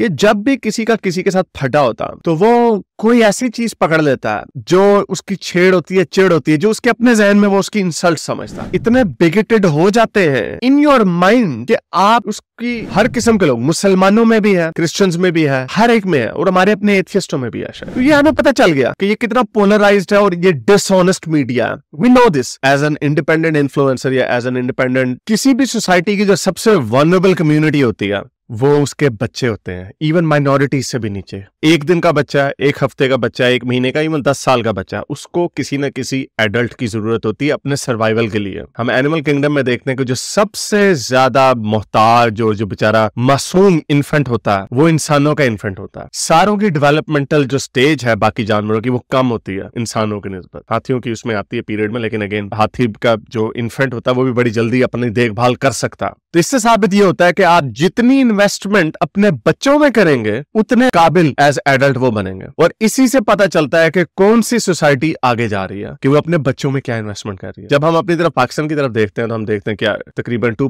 कि जब भी किसी का किसी के साथ फटा होता तो वो कोई ऐसी चीज पकड़ लेता है जो उसकी छेड़ होती है चिड़ होती है जो उसके अपने जहन में वो उसकी इंसल्ट समझता है इतने बिगेटेड हो जाते हैं इन योर माइंड कि आप उसकी हर किस्म के लोग मुसलमानों में भी है क्रिश्चियंस में भी है हर एक में है और हमारे अपने एथियस्टों में भी है तो ये हमें पता चल गया कि ये कितना पोलराइज है और ये dishonest media we know this as an independent influencer या एज एन इंडिपेंडेंट किसी भी सोसाइटी की जो सबसे वर्नेबल कम्युनिटी होती है वो उसके बच्चे होते हैं इवन माइनॉरिटीज से भी नीचे एक दिन का बच्चा एक हफ्ते का बच्चा एक महीने का इवन दस साल का बच्चा उसको किसी न किसी एडल्ट की जरूरत होती है अपने सर्वाइवल के लिए हम एनिमल किंगडम में हैं कि जो सबसे ज्यादा मोहताज और जो बेचारा मासूम इन्फेंट होता है वो इंसानों का इन्फेंट होता है सारों की डेवलपमेंटल जो स्टेज है बाकी जानवरों की वो कम होती है इंसानों की नस्बत हाथियों की उसमें आती है पीरियड में लेकिन अगेन हाथी का जो इन्फेंट होता है वो भी बड़ी जल्दी अपनी देखभाल कर सकता तो इससे साबित ये होता है कि आप जितनी इन्वेस्टमेंट अपने बच्चों में करेंगे उतने काबिल एज एडल्ट वो बनेंगे और इसी से पता चलता है कि कौन सी सोसाइटी आगे जा रही है कि वो अपने बच्चों में क्या इन्वेस्टमेंट कर रही है जब हम अपनी तरफ पाकिस्तान की तरफ देखते हैं तो हम देखते हैं क्या तकरीबन टू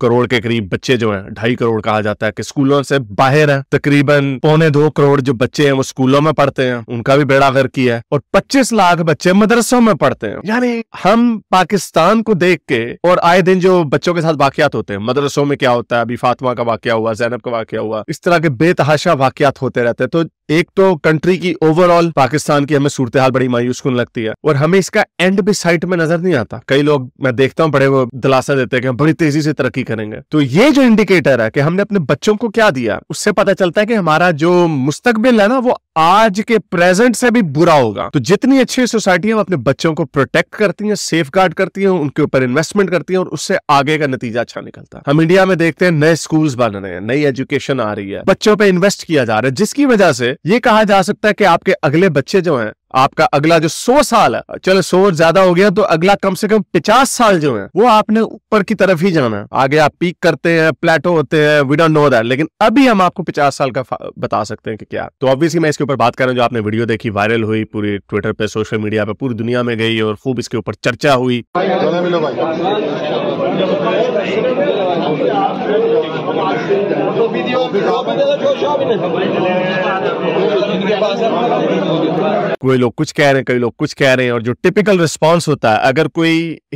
करोड़ के करीब बच्चे जो है ढाई करोड़ कहा जाता है कि स्कूलों से बाहर है तकरीबन पौने दो करोड़ जो बच्चे हैं वो स्कूलों में पढ़ते हैं उनका भी बेड़ा किया है और पच्चीस लाख बच्चे मदरसों में पढ़ते हैं यानी हम पाकिस्तान को देख के और आए दिन जो बच्चों के साथ वाकियात होते हैं मदरसों में क्या होता है अभी फातमा का वाक वाकया हुआ जैनब का वाकया हुआ इस तरह के बेतहाशा वाक्यात होते रहते हैं तो एक तो कंट्री की ओवरऑल पाकिस्तान की हमें सूरत हाल बड़ी मायूस कन लगती है और हमें इसका एंड भी साइट में नजर नहीं आता कई लोग मैं देखता हूँ बड़े वो दिलासा देते हैं कि हम बड़ी तेजी से तरक्की करेंगे तो ये जो इंडिकेटर है कि हमने अपने बच्चों को क्या दिया उससे पता चलता है कि हमारा जो मुस्तकबिल है ना वो आज के प्रेजेंट से भी बुरा होगा तो जितनी अच्छी सोसाइटी हम अपने बच्चों को प्रोटेक्ट करती है सेफ गार्ड करती है उनके ऊपर इन्वेस्टमेंट करती है और उससे आगे का नतीजा अच्छा निकलता है हम इंडिया में देखते हैं नए स्कूल बन रहे हैं नई एजुकेशन आ रही है बच्चों पे इन्वेस्ट किया जा रहा है जिसकी वजह से ये कहा जा सकता है कि आपके अगले बच्चे जो हैं आपका अगला जो सौ साल है चलो सौ ज्यादा हो गया तो अगला कम से कम पचास साल जो है वो आपने ऊपर की तरफ ही जाना है आगे आप पीक करते हैं प्लेटो होते हैं वी डोंट नो दैट लेकिन अभी हम आपको पचास साल का बता सकते हैं कि क्या तो ऑब्वियसली मैं इसके ऊपर बात कर रहा हूँ जो आपने वीडियो देखी वायरल हुई पूरी ट्विटर पे सोशल मीडिया पे पूरी दुनिया में गई और खूब इसके ऊपर चर्चा हुई तो वीडियो कोई लोग कुछ कह रहे हैं कई लोग कुछ कह रहे हैं और जो टिपिकल रिस्पांस होता है अगर कोई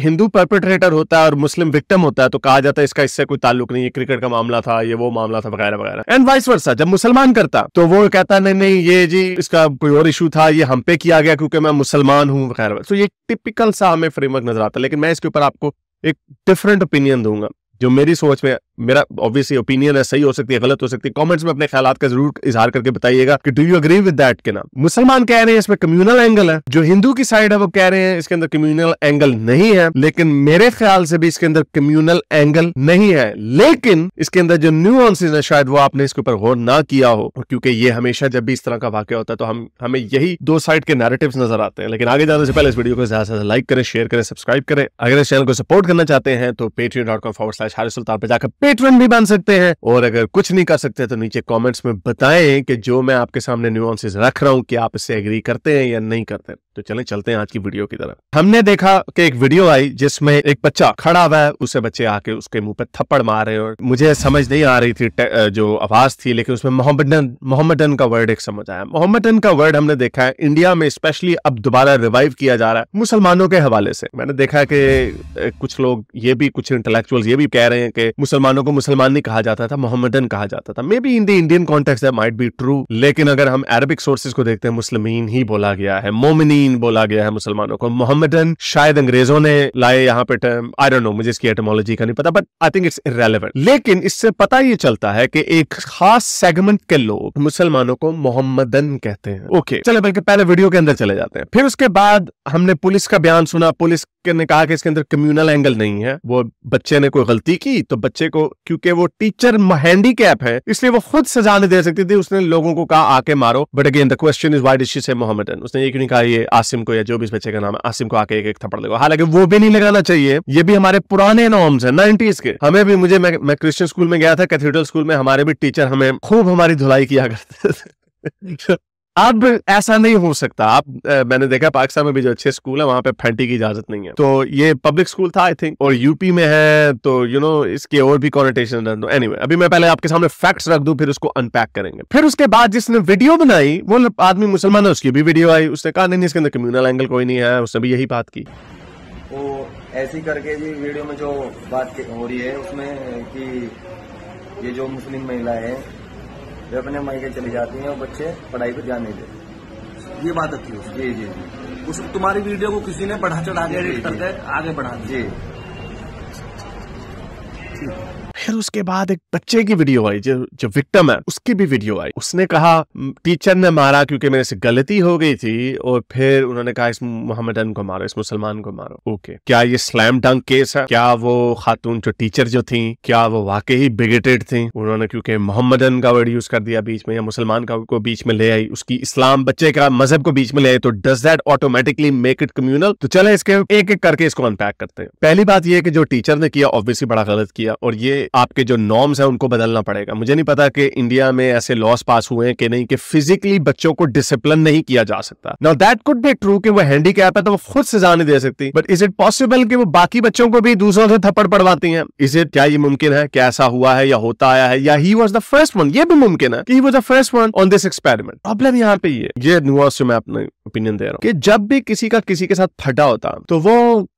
हिंदू परपेट्रेटर होता है और मुस्लिम विक्टिम होता है तो कहा जाता है इसका इससे कोई ताल्लुक नहीं है क्रिकेट का मामला था ये वो मामला था वगैरह वगैरह एंड वाइस वर्षा जब मुसलमान करता तो वो कहता नहीं नहीं ये जी इसका कोई और इशू था ये हम पे किया गया क्योंकि मैं मुसलमान हूँ वगैरह तो ये टिपिकल सा हमें फ्रेमवर्क नजर आता है लेकिन मैं इसके ऊपर आपको एक डिफरेंट ओपिनियन दूंगा जो मेरी सोच में मेरा ऑब्वियसली ओपिनियन है सही हो सकती है गलत हो सकती है कॉमेंट्स में अपने ख्याल का जरूर इजहार करके बताइएगा कि do you agree with that के नाम मुसलमान कह रहे हैं इसमें कम्युनल एंगल है जो हिंदू की साइड है वो कह रहे हैं इसके अंदर कम्युनल एंगल नहीं है लेकिन मेरे ख्याल से भी इसके अंदर कम्युनल एंगल नहीं है लेकिन इसके अंदर जो न्यू है शायद वो आपने इसके ऊपर गौर ना किया हो क्योंकि ये हमेशा जब भी इस तरह का वाक्य होता है तो हम हमें यही दो साइड के नैरेटिव्स नजर आते हैं लेकिन आगे जाने से पहले इस वीडियो को ज्यादा से ज्यादा लाइक करें शेयर करें सब्सक्राइब करें अगर इस चैनल को सपोर्ट करना चाहते हैं तो Patreon dot com forward slash Sultan पर जाकर पेट्रन भी बन सकते हैं और अगर कुछ नहीं कर सकते तो नीचे कॉमेंट्स में बताएं कि जो मैं आपके सामने न्यूआंसेस रख रहा हूं कि आप इससे एग्री करते हैं या नहीं करते तो चलें चलते हैं आज की वीडियो की तरफ हमने देखा कि एक वीडियो आई जिसमें एक बच्चा खड़ा हुआ है उसे बच्चे आके उसके मुंह पे थप्पड़ मार रहे और मुझे समझ नहीं आ रही थी जो आवाज थी लेकिन उसमें मोहम्मदन मोहम्मदन का वर्ड एक समझ आया मोहम्मदन का वर्ड हमने देखा है इंडिया में स्पेशली अब दोबारा रिवाइव किया जा रहा है मुसलमानों के हवाले से मैंने देखा कि कुछ लोग ये भी कुछ इंटेलेक्चुअल ये भी कह रहे हैं कि मुसलमान मुसलमानों को मुसलमान नहीं कहा जाता था मोहम्मदन कहा जाता था may be in the Indian context might be true लेकिन अगर हम अरबिक सोर्सेज को देखते हैं मुस्लिमीन ही बोला गया है मोमिनीन बोला गया है मुसलमानों को मोहम्मदन शायद अंग्रेजों ने लाए यहाँ पे टर्म आई डोंट नो मुझे इसकी एटमोलॉजी का नहीं पता but I think it's irrelevant लेकिन इससे पता ये चलता है कि एक खास सेगमेंट के लोग मुसलमानों को मोहम्मदन कहते हैं ओके okay, चले बल्कि पहले वीडियो के अंदर चले जाते हैं फिर उसके बाद हमने पुलिस का बयान सुना पुलिस ने कहा कि इसके अंदर कम्युनल एंगल नहीं है वो बच्चे ने कोई गलती की तो बच्चे को क्योंकि वो टीचर हैंडी कैप है इसलिए वो खुद सजा नहीं दे सकती थी उसने लोगों को कहा आके मारो but again the question is why डिशी से मोहम्मद उसने ये क्यों कहा ये आसिम को या जो भी इस बच्चे का नाम है आसिम को आके एक एक थप्पड़ लगा हालांकि वो भी नहीं लगाना चाहिए ये भी हमारे पुराने नॉर्म्स है नाइनटीज के हमें भी मुझे मैं, मैं क्रिश्चियन स्कूल में गया था कैथीड्रल स्कूल में हमारे भी टीचर हमें खूब हमारी धुलाई किया करते थे अच्छा। अब ऐसा नहीं हो सकता आप आ, मैंने देखा पाकिस्तान में भी जो अच्छे स्कूल है वहां पे फैंटी की इजाजत नहीं है तो ये पब्लिक स्कूल था आई थिंक और यूपी में है तो यू you नो know, इसके और भी कॉन्टेशन दो एनीवे anyway, अभी मैं पहले आपके सामने फैक्ट्स रख दू फिर उसको अनपैक करेंगे फिर उसके बाद जिसने वीडियो बनाई वो आदमी मुसलमान है उसकी भी वीडियो आई उसने कहा नहीं इसके अंदर कम्यूनल एंगल कोई नहीं है उसने भी यही बात की वो तो ऐसी करके जी वीडियो में जो बात हो रही है उसमें कि ये जो मुस्लिम महिला है वे अपने मायके चले जाती हैं और बच्चे पढ़ाई पर ध्यान नहीं देते ये बात अच्छी है जी जी जी उस तुम्हारी वीडियो को किसी ने बढ़ा चढ़ा दिया एडिट करके आगे बढ़ा जी ठीक फिर उसके बाद एक बच्चे की वीडियो आई जो जो विक्टम है उसकी भी वीडियो आई उसने कहा टीचर ने मारा क्योंकि मेरे से गलती हो गई थी और फिर उन्होंने कहा इस मोहम्मदन को मारो इस मुसलमान को मारो ओके क्या ये स्लैम डंक केस है क्या वो खातून जो टीचर जो थी क्या वो वाकई बिगेटेड थी उन्होंने क्योंकि मोहम्मदन का वर्ड यूज कर दिया बीच में या मुसलमान का को बीच में ले आई उसकी इस्लाम बच्चे का मजहब को बीच में ले आई तो does that automatically make it communal तो चले इसके एक एक करके इसको अनपैक करते हैं पहली बात यह कि जो टीचर ने किया ऑब्वियसली बड़ा गलत किया और ये आपके जो नॉर्म्स हैं उनको बदलना पड़ेगा मुझे नहीं पता कि इंडिया में ऐसे लॉस पास हुए हैं कि नहीं कि फिजिकली बच्चों को डिसिप्लिन नहीं किया जा सकता now that could be true कि वो हैंडी है तो वो खुद सजा नहीं दे सकती बट इज इट पॉसिबल कि वो बाकी बच्चों को भी दूसरों से थप्पड़ पड़वाती हैं इज इट क्या ये मुमकिन है क्या ऐसा हुआ है या होता आया है या he was the first one ये भी मुमकिन है कि he was the first one on this experiment problem यहाँ पे ये ये नुआ मैं अपने ओपिनियन दे रहा हूँ कि जब भी किसी का किसी के साथ फटा होता तो वो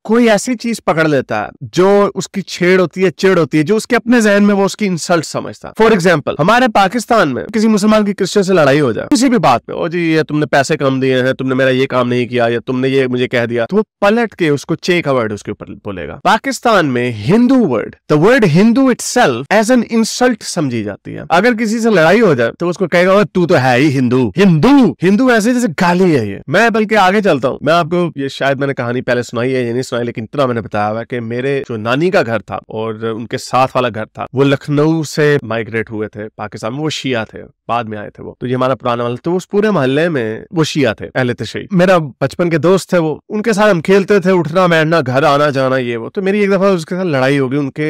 कोई ऐसी चीज पकड़ लेता है जो उसकी छेड़ होती है चिड़ होती है जो उसके अपने जहन में वो उसकी इंसल्ट समझता है फॉर एग्जाम्पल हमारे पाकिस्तान में किसी मुसलमान की क्रिश्चियन से लड़ाई हो जाए किसी भी बात पे ओ जी ये तुमने पैसे कम दिए हैं तुमने मेरा ये काम नहीं किया या तुमने ये मुझे कह दिया तो वो पलट के उसको चेक वर्ड उसके ऊपर बोलेगा पाकिस्तान में Hindu word the word Hindu it as an insult समझी जाती है अगर किसी से लड़ाई हो जाए तो उसको कहेगा तू तो है ही हिंदू हिंदू हिंदू ऐसे जैसे गाली है है मैं बल्कि आगे चलता हूँ मैं आपको ये शायद मैंने कहानी पहले सुनाई है या नहीं सुनाई लेकिन इतना मैंने बताया हुआ कि मेरे जो नानी का घर था और उनके साथ वाला घर था वो लखनऊ से माइग्रेट हुए थे पाकिस्तान में वो शिया थे बाद में आए थे वो तो ये हमारा पुराना मोहल्ला तो उस पूरे मोहल्ले में वो शिया थे अहले तशई मेरा बचपन के दोस्त थे वो उनके साथ हम खेलते थे उठना बैठना घर आना जाना ये वो तो मेरी एक दफा उसके साथ लड़ाई हो गई उनके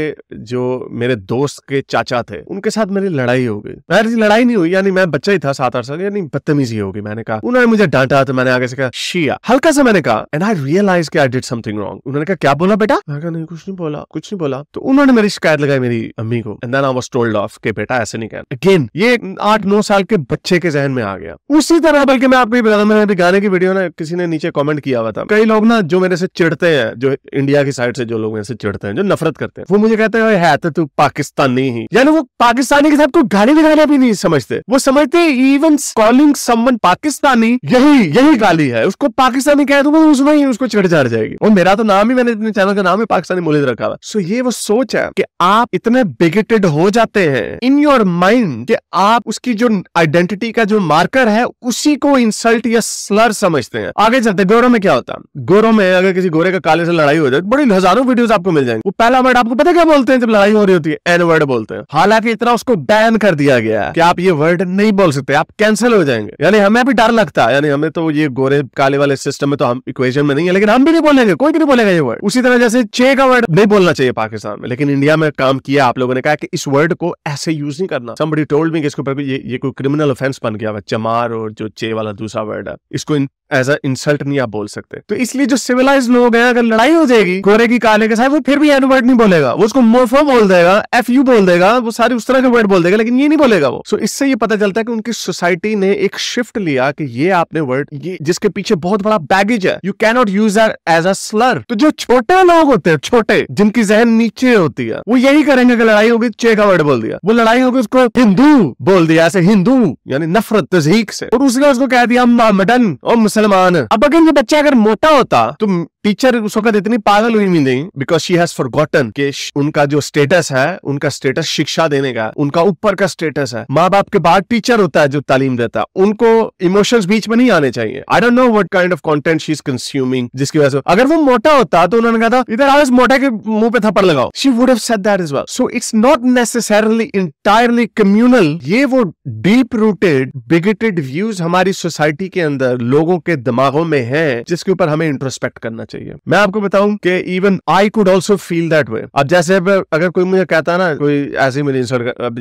जो मेरे दोस्त के चाचा थे उनके साथ मेरी लड़ाई हो गई मैं लड़ाई नहीं हुई यानी मैं बच्चा ही था सात आठ साल यानी बदतमीजी होगी मैंने कहा उन्होंने मुझे डांटा तो मैंने आगे से कहा शिया हल्का सा मैंने कहा एंड आई रियलाइज के आई डिड समथिंग रॉन्ग उन्होंने कहा क्या बोला बेटा मैं कहा नहीं कुछ नहीं बोला कुछ नहीं बोला तो उन्होंने मेरी शिकायत लगाई मेरी अम्मी को and then I was told off के बेटा ऐसे नहीं कहना अगेन ये आठ आठ नौ साल के बच्चे के जहन में आ गया उसी तरह बल्कि मैं आपको ये बता मैं मेरे गाने की वीडियो ना किसी ने नीचे कमेंट किया हुआ था कई लोग ना जो मेरे से चिढ़ते हैं जो इंडिया की साइड से जो लोग मेरे से चिढ़ते हैं जो नफरत करते हैं वो मुझे कहते हैं है तो तू पाकिस्तानी ही यानी वो पाकिस्तानी के साथ कोई गाली लगाना भी नहीं समझते वो समझते इवन कॉलिंग समवन पाकिस्तानी यही यही गाली है उसको पाकिस्तानी कह दूंगा तो उसमें ही उसको चिड़ चढ़ जाएगी और मेरा तो नाम ही मैंने अपने चैनल का नाम ही पाकिस्तानी मोलिद रखा हुआ सो ये वो सोच है कि आप इतने बिगेटेड हो जाते हैं इन योर माइंड कि आप उसकी की जो आइडेंटिटी का जो मार्कर है उसी को इंसल्ट या स्लर समझते हैं आगे चलते हैं गोरों में क्या होता है गोरों में अगर किसी गोरे का काले से लड़ाई हो जाए बड़ी हजारों वीडियोस आपको मिल जाएंगे वो पहला वर्ड आपको पता क्या बोलते हैं जब लड़ाई हो रही होती है एन वर्ड बोलते हैं हालांकि इतना उसको बैन कर दिया गया है कि आप ये वर्ड नहीं बोल सकते आप कैंसिल हो जाएंगे यानी हमें भी डर लगता है यानी हमें तो ये गोरे काले वाले सिस्टम में तो हम इक्वेशन में नहीं है लेकिन हम भी नहीं बोलेंगे कोई भी नहीं बोलेगा ये वर्ड उसी तरह जैसे चे का वर्ड नहीं बोलना चाहिए पाकिस्तान में लेकिन इंडिया में काम किया आप लोगों ने कहा कि इस वर्ड को ऐसे यूज नहीं करना समबड़ी टोल्ड मी इसके ऊपर ये ये कोई क्रिमिनल ऑफेंस बन गया हुआ चमार और जो चे वाला दूसरा वर्ड है इसको इन एज अ इंसल्ट नहीं आप बोल सकते तो इसलिए जो सिविलाइज लोग हैं अगर लड़ाई हो जाएगी गोरे की काले के साथ वो फिर भी एन वर्ड नहीं बोलेगा वो उसको मोफो बोल देगा एफ यू बोल देगा वो सारे उस तरह के वर्ड बोल देगा लेकिन ये नहीं बोलेगा वो सो इससे ये पता चलता है कि उनकी सोसाइटी ने एक शिफ्ट लिया कि ये आपने वर्ड ये जिसके पीछे बहुत बड़ा बैगेज है you cannot use that as a slur तो जो छोटे लोग होते हैं छोटे जिनकी जहन नीचे होती है वो यही करेंगे कि लड़ाई होगी चे का वर्ड बोल दिया वो लड़ाई होगी उसको हिंदू बोल दिया ऐसे हिंदू यानी नफरत तजीक से और उसने उसको कह दिया मोहम्मदन और मुसलमान मुसलमान अब अगर ये बच्चा अगर मोटा होता तो टीचर उस वक्त इतनी पागल हुई नहीं because she has forgotten के उनका जो स्टेटस है उनका स्टेटस शिक्षा देने का उनका ऊपर का स्टेटस है माँ बाप के बाद टीचर होता है जो तालीम देता है उनको इमोशंस बीच में नहीं आने चाहिए I don't know what kind of content she is consuming जिसकी वजह से अगर वो मोटा होता तो उन्होंने कहा था इधर आज मोटा के मुंह पे थप्पड़ लगाओ she would have said that is well so it's not necessarily entirely communal ये वो डीप रूटेड बिगेटेड व्यूज हमारी सोसाइटी के अंदर लोगों के दिमागों में है जिसके ऊपर हमें इंट्रोस्पेक्ट करना चाहिए मैं आपको बताऊं कि even I could also feel that way अब जैसे अगर कोई मुझे कहता ना कोई ऐसे मेरे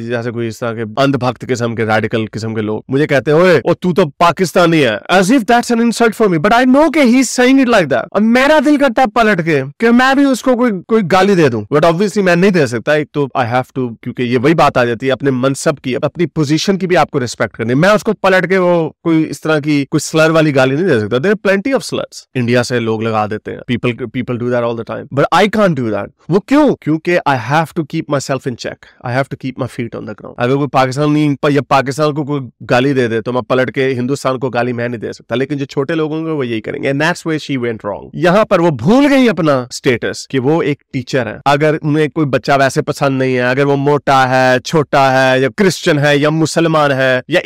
जैसे कोई इस तरह के अंधभक्त किस्म के रेडिकल किस्म के लोग मुझे कहते हैं ओ तू तो पाकिस्तानी है as if that's an insult for me but I know के he is saying it like that अब मेरा दिल करता है पलट के कि मैं भी उसको कोई कोई गाली दे दूं बट ऑब्वियसली मैं नहीं दे सकता एक तो आई हैव टू क्योंकि ये वही बात आ जाती है अपने मनसब की अपनी पोजीशन की भी आपको रिस्पेक्ट करनी मैं उसको पलट के वो कोई इस तरह की कोई स्लर वाली गाली गाली नहीं दे सकता there plenty of slurs India से लोग लगा देते हैं people people do that all the time but I can't do that वो क्यों क्योंकि I have to keep myself in check I have to keep my feet on the ground अगर कोई पाकिस्तानी या पाकिस्तान को कोई गाली दे दे तो मैं पलट के हिंदुस्तान को गाली मैं नहीं दे सकता लेकिन जो छोटे लोग होंगे वो यही करेंगे next way she went wrong यहाँ पर वो भूल गई अपना स्टेटस कि वो एक टीचर है अगर उन्हें कोई बच्चा वैसे पसंद नहीं है अगर वो मोटा है छोटा है या क्रिश्चियन है या मुसलमान है या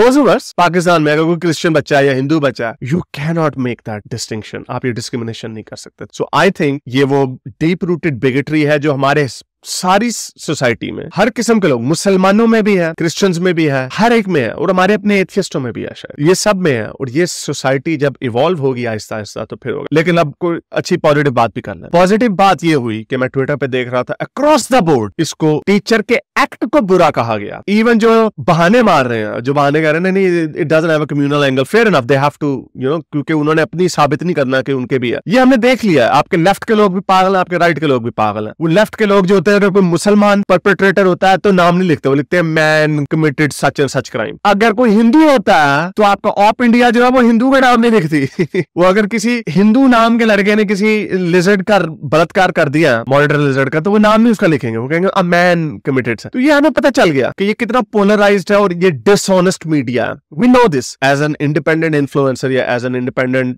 रोज वर्ष पाकिस्तान में अगर कोई क्रिश्चियन बच्चा है या हिंदू बच्चा जाए you can not make that distinction आप ये डिस्क्रिमिनेशन नहीं कर सकते सो आई थिंक ये वो डीप रूटेड बिगेटरी है जो हमारे सारी सोसाइटी में हर किस्म के लोग मुसलमानों में भी है क्रिश्चियंस में भी है हर एक में है और हमारे अपने एथियस्टों में भी है शायद ये सब में है और ये सोसाइटी जब इवॉल्व होगी आहिस्ता आहिस्ता तो फिर होगा लेकिन अब कोई अच्छी पॉजिटिव बात भी करना है पॉजिटिव बात ये हुई कि मैं ट्विटर पे देख रहा था अक्रॉस द बोर्ड इसको टीचर के एक्ट को बुरा कहा गया इवन जो बहाने मार रहे हैं जो बहाने कह रहे हैं नहीं it doesn't communal angle fair enough they have to you know क्योंकि उन्होंने अपनी साबित नहीं करना कि उनके भी है ये हमने देख लिया आपके लेफ्ट के लोग भी पागल है आपके राइट के लोग भी पागल है वो लेफ्ट के लोग जो होते अगर कोई मुसलमान परपेट्रेटर होता है तो नाम नहीं लिखते वो लिखते हैं man committed such and such crime अगर कोई हिंदू होता है तो आपका ऑप इंडिया जो है वो हिंदू का नाम नहीं लिखती वो अगर किसी हिंदू नाम के लड़के ने किसी लिजर्ड का बलात्कार कर दिया मॉडर्न लिजर्ड का तो वो नाम नहीं उसका लिखेंगे वो कहेंगे अ मैन कमिटेड तो ये हमें पता चल गया कि ये कितना पोलराइज है और ये डिसऑनेस्ट मीडिया है we know this as an independent influencer या as an independent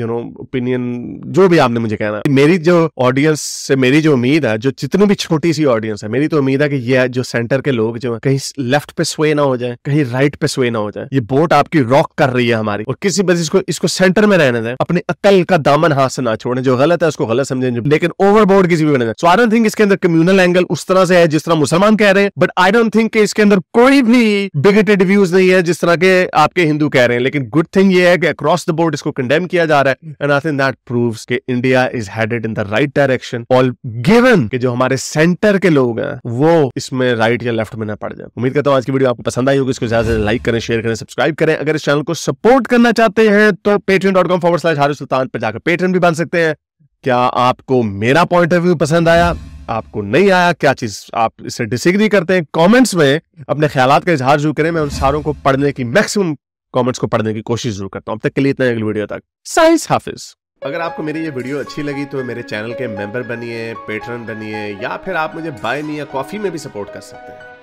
you know opinion जो भी आपने मुझे कहना मेरी जो ऑडियंस से मेरी जो उम्मीद है जो जितने भी छोटी सी ऑडियंस है मेरी तो उम्मीद है कि ये जो सेंटर के लोग जो कहीं लेफ्ट पे स्वे ना हो जाए कहीं राइट पे स्वे ना हो जाए ये बोट आपकी रॉक कर रही है हमारी और किसी बस इसको इसको सेंटर में रहने दें अपने अकल का दामन हाथ से ना छोड़े जो गलत है उसको गलत समझे लेकिन ओवरबोर्ड किसी भी बने सो आई डोंट थिंक इसके अंदर कम्युनल एंगल उस तरह से है जिस तरह मुसलमान कह रहे हैं बट आई डोंट थिंक इसके अंदर कोई भी बिगेटेड व्यूज नहीं है जिस तरह के आपके हिंदू कह रहे हैं लेकिन गुड थिंग ये है कि अक्रॉस द बोर्ड इसको कंडेम किया जा रहा है and I think that proves कि India is headed in the right direction all given कि जो हमारे सेंटर के लोग हैं वो इसमें राइट या लेफ्ट में ना पड़ जाए उम्मीद करता हूं आज की वीडियो आपको पसंद आई होगी इसको ज्यादा से लाइक करें शेयर करें सब्सक्राइब करें अगर इस चैनल को सपोर्ट करना चाहते हैं तो Patreon dot com forward slash हारू सुल्तान पर जाकर पेट्रियन भी बन सकते हैं क्या आपको मेरा पॉइंट ऑफ व्यू पसंद आया आपको नहीं आया क्या चीज आप इससे डिसग्री करते हैं कॉमेंट्स में अपने ख्याल का इजहार जरूर करें मैं उन सारों को पढ़ने की मैक्सिमम कमेंट्स को पढ़ने की कोशिश जरूर करता हूं अब तक के लिए इतना अगली वीडियो तक साइंस हाफिज अगर आपको मेरी ये वीडियो अच्छी लगी तो मेरे चैनल के मेंबर बनिए पेटर्न बनिए या फिर आप मुझे बाय मी या कॉफ़ी में भी सपोर्ट कर सकते हैं